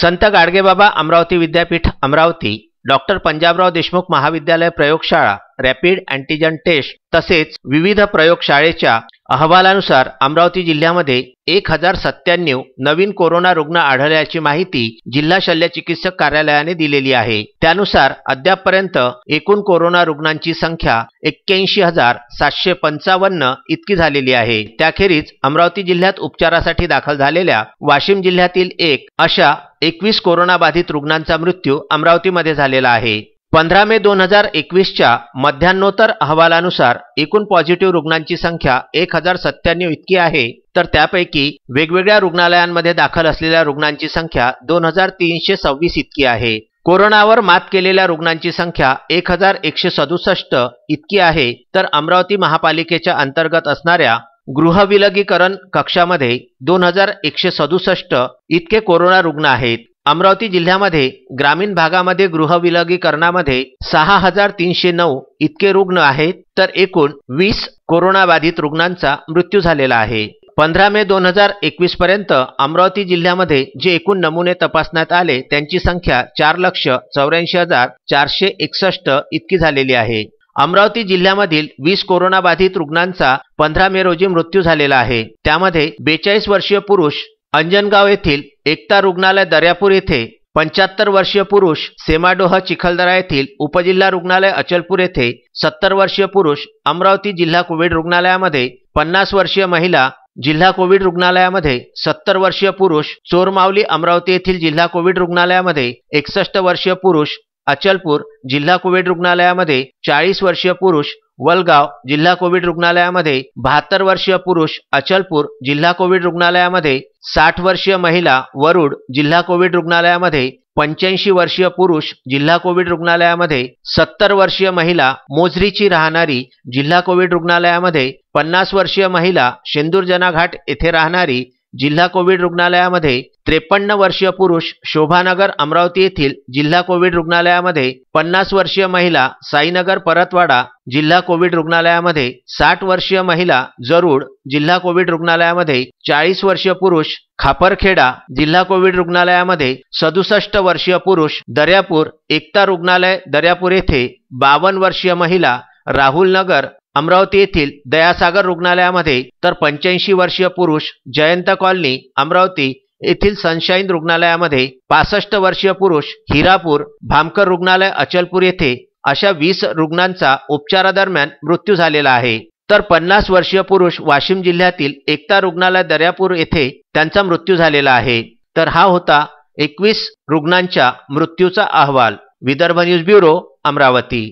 संत गाडगेबाबा अमरावती विद्यापीठ अमरावती डॉक्टर पंजाबराव देशमुख महाविद्यालय प्रयोगशाळा रॅपिड अँटीजन टेस्ट तसेच विविध प्रयोगशाळेच्या अहवालानुसार अमरावती जिल्ह्यामध्ये एक हजार सत्त्याण्णव नवीन कोरोना रुग्ण आढळल्याची माहिती जिल्हा शल्य चिकित्सक कार्यालयाने दिलेली आहे त्यानुसार अद्यापपर्यंत एकूण कोरोना रुग्णांची संख्या एक्क्याऐंशी हजार सातशे पंचावन्न इतकी झालेली आहे त्याखेरीज अमरावती जिल्ह्यात उपचारासाठी दाखल झालेल्या वाशिम जिल्ह्यातील एक अशा एकवीस कोरोनाबाधित रुग्णांचा मृत्यू अमरावतीमध्ये झालेला आहे पंधरा मे दोन हजार एकवीसच्या मध्यान्नोत्तर अहवालानुसार एकूण पॉझिटिव्ह रुग्णांची संख्या एक हजार सत्त्याण्णव इतकी आहे तर त्यापैकी वेगवेगळ्या रुग्णालयांमध्ये दाखल असलेल्या रुग्णांची संख्या दोन हजार तीनशे सव्वीस इतकी आहे कोरोनावर मात केलेल्या रुग्णांची संख्या एक हजार एकशे सदुसष्ट इतकी आहे तर अमरावती महापालिकेच्या अंतर्गत असणाऱ्या गृहविलगीकरण कक्षामध्ये दोन हजार एकशे सदुसष्ट इतके कोरोना रुग्ण आहेत अमरावती जिल्ह्यामध्ये ग्रामीण भागामध्ये गृहविलगीकरणामध्ये सहा हजार तीनशे नऊ इतके रुग्ण आहेत तर एकूण वीस कोरोनाबाधित रुग्णांचा मृत्यू झालेला आहे पंधरा मे दोन हजार एकवीस पर्यंत अमरावती जिल्ह्यामध्ये जे एकूण नमुने तपासण्यात आले त्यांची संख्या चार लक्ष चौऱ्याऐंशी हजार चारशे एकसष्ट इतकी झालेली आहे अमरावती जिल्ह्यामधील वीस कोरोनाबाधित रुग्णांचा पंधरा मे रोजी मृत्यू झालेला आहे त्यामध्ये बेचाळीस वर्षीय पुरुष अंजनगाव येथील एकता रुग्णालय दर्यापूर येथे पंच्याहत्तर वर्षीय पुरुष सेमाडोह चिखलदरा येथील उपजिल्हा रुग्णालय अचलपूर येथे सत्तर वर्षीय पुरुष अमरावती जिल्हा कोविड रुग्णालयामध्ये पन्नास वर्षीय महिला जिल्हा कोविड रुग्णालयामध्ये सत्तर वर्षीय पुरुष चोरमावली अमरावती येथील जिल्हा कोविड रुग्णालयामध्ये एकसष्ट वर्षीय पुरुष अचलपूर जिल्हा कोविड रुग्णालयामध्ये चाळीस वर्षीय पुरुष वलगाव जिल्हा कोविड रुग्णालयामध्ये बहात्तर वर्षीय पुरुष अचलपूर जिल्हा कोविड रुग्णालयामध्ये साठ वर्षीय महिला वरुड जिल्हा कोविड रुग्णालयामध्ये पंच्याऐंशी वर्षीय पुरुष जिल्हा कोविड रुग्णालयामध्ये सत्तर वर्षीय महिला मोजरीची राहणारी जिल्हा कोविड रुग्णालयामध्ये पन्नास वर्षीय महिला शेंदूरजना घाट येथे राहणारी जिल्हा कोविड रुग्णालयामध्ये त्रेपन्न वर्षीय पुरुष शोभानगर अमरावती येथील जिल्हा कोविड रुग्णालयामध्ये पन्नास वर्षीय महिला साईनगर परतवाडा जिल्हा कोविड रुग्णालयामध्ये साठ वर्षीय महिला जरूड जिल्हा कोविड रुग्णालयामध्ये चाळीस वर्षीय पुरुष खापरखेडा जिल्हा कोविड रुग्णालयामध्ये सदुसष्ट वर्षीय पुरुष दर्यापूर एकता रुग्णालय दर्यापूर येथे बावन्न वर्षीय महिला राहुल नगर अमरावती येथील दयासागर रुग्णालयामध्ये तर पंच्याऐंशी वर्षीय पुरुष जयंत कॉलनी अमरावती येथील सनशाईन रुग्णालयामध्ये पासष्ट वर्षीय पुरुष हिरापूर भामकर रुग्णालय अचलपूर येथे अशा वीस रुग्णांचा उपचारादरम्यान मृत्यू झालेला आहे तर पन्नास वर्षीय पुरुष वाशिम जिल्ह्यातील एकता रुग्णालय दर्यापूर येथे त्यांचा मृत्यू झालेला आहे तर हा होता एकवीस रुग्णांच्या मृत्यूचा अहवाल विदर्भ न्यूज ब्युरो अमरावती